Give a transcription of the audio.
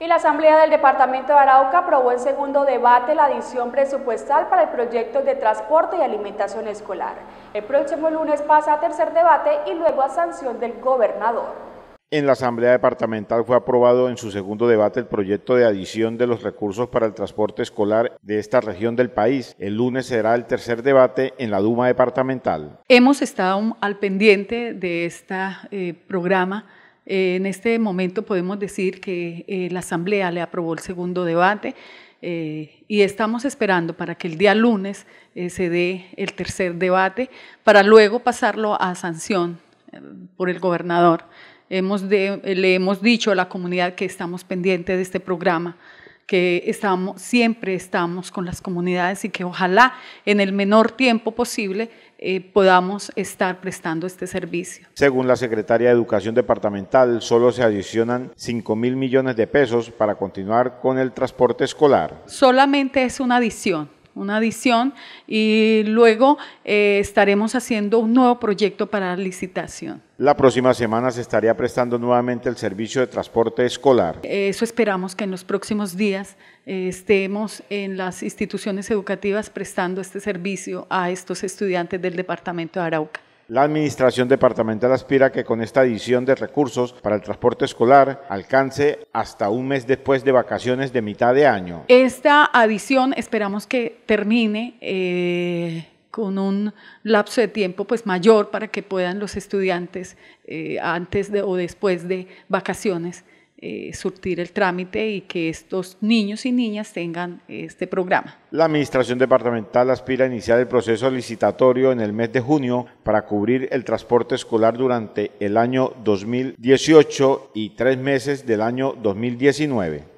Y la Asamblea del Departamento de Arauca aprobó en segundo debate la adición presupuestal para el proyecto de transporte y alimentación escolar. El próximo lunes pasa a tercer debate y luego a sanción del gobernador. En la Asamblea Departamental fue aprobado en su segundo debate el proyecto de adición de los recursos para el transporte escolar de esta región del país. El lunes será el tercer debate en la Duma Departamental. Hemos estado al pendiente de este programa eh, en este momento podemos decir que eh, la Asamblea le aprobó el segundo debate eh, y estamos esperando para que el día lunes se dé el tercer debate para luego pasarlo a sanción por el gobernador. le hemos dicho a la comunidad que estamos pendientes de este programa que estamos, siempre estamos con las comunidades y que ojalá en el menor tiempo posible eh, podamos estar prestando este servicio. Según la Secretaria de Educación Departamental, solo se adicionan 5 mil millones de pesos para continuar con el transporte escolar. Solamente es una adición una adición, y luego eh, estaremos haciendo un nuevo proyecto para licitación. La próxima semana se estaría prestando nuevamente el servicio de transporte escolar. Eso esperamos que en los próximos días eh, estemos en las instituciones educativas prestando este servicio a estos estudiantes del departamento de Arauca. La Administración Departamental aspira que con esta adición de recursos para el transporte escolar alcance hasta un mes después de vacaciones de mitad de año. Esta adición esperamos que termine. Eh, con un lapso de tiempo pues mayor para que puedan los estudiantes eh, antes o después de vacaciones eh, surtir el trámite y que estos niños y niñas tengan este programa. La Administración Departamental aspira a iniciar el proceso licitatorio en el mes de junio para cubrir el transporte escolar durante el año 2018 y tres meses del año 2019.